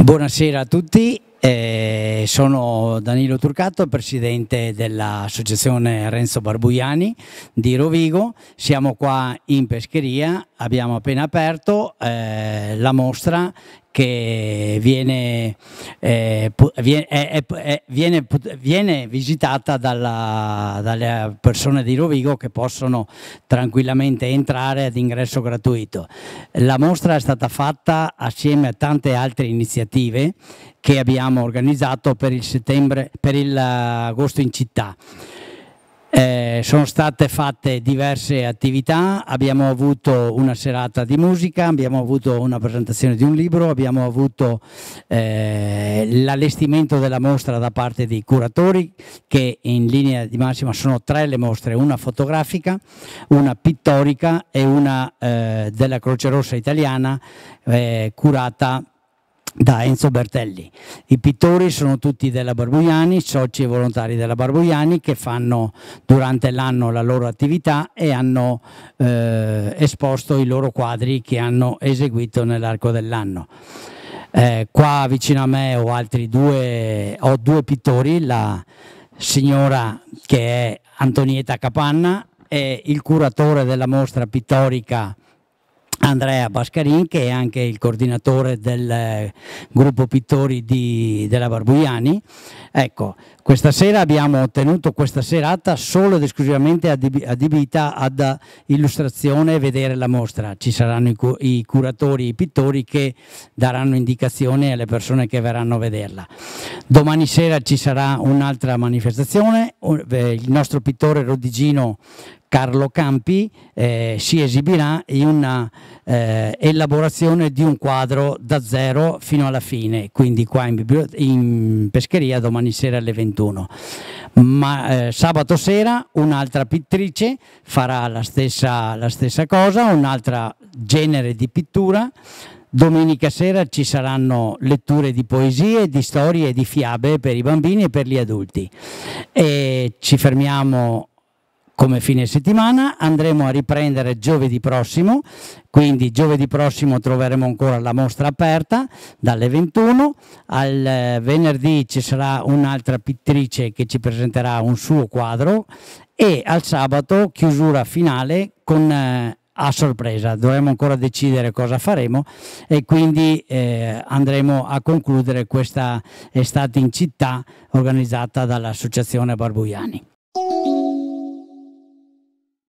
Buonasera a tutti, eh, sono Danilo Turcato, presidente dell'associazione Renzo Barbuiani di Rovigo. Siamo qua in pescheria, abbiamo appena aperto eh, la mostra che viene, eh, eh, eh, eh viene, è, è, viene, viene, visitata dalla, dalle persone di Rovigo che possono tranquillamente entrare ad ingresso gratuito. La mostra è stata fatta assieme a tante altre iniziative che abbiamo organizzato per l'agosto in città sono state fatte diverse attività, abbiamo avuto una serata di musica, abbiamo avuto una presentazione di un libro, abbiamo avuto eh, l'allestimento della mostra da parte dei curatori che in linea di massima sono tre le mostre, una fotografica, una pittorica e una eh, della Croce Rossa italiana eh, curata da Enzo Bertelli. I pittori sono tutti della Barbuiani, soci e volontari della Barbuiani che fanno durante l'anno la loro attività e hanno eh, esposto i loro quadri che hanno eseguito nell'arco dell'anno. Eh, qua vicino a me ho altri due, ho due pittori, la signora che è Antonietta Capanna e il curatore della mostra pittorica Andrea Bascarin che è anche il coordinatore del eh, gruppo pittori di, della Barbuiani. Ecco, questa sera abbiamo tenuto questa serata solo ed esclusivamente adibita ad illustrazione e vedere la mostra. Ci saranno i, i curatori, i pittori che daranno indicazioni alle persone che verranno a vederla. Domani sera ci sarà un'altra manifestazione, eh, il nostro pittore Rodigino Carlo Campi eh, si esibirà in una eh, elaborazione di un quadro da zero fino alla fine, quindi qua in, in pescheria domani sera alle 21. Ma eh, sabato sera un'altra pittrice farà la stessa, la stessa cosa, un altro genere di pittura. Domenica sera ci saranno letture di poesie, di storie e di fiabe per i bambini e per gli adulti. E ci fermiamo come fine settimana, andremo a riprendere giovedì prossimo, quindi giovedì prossimo troveremo ancora la mostra aperta dalle 21, al eh, venerdì ci sarà un'altra pittrice che ci presenterà un suo quadro e al sabato chiusura finale con... Eh, a sorpresa, dovremo ancora decidere cosa faremo e quindi eh, andremo a concludere questa estate in città organizzata dall'Associazione Barbuiani.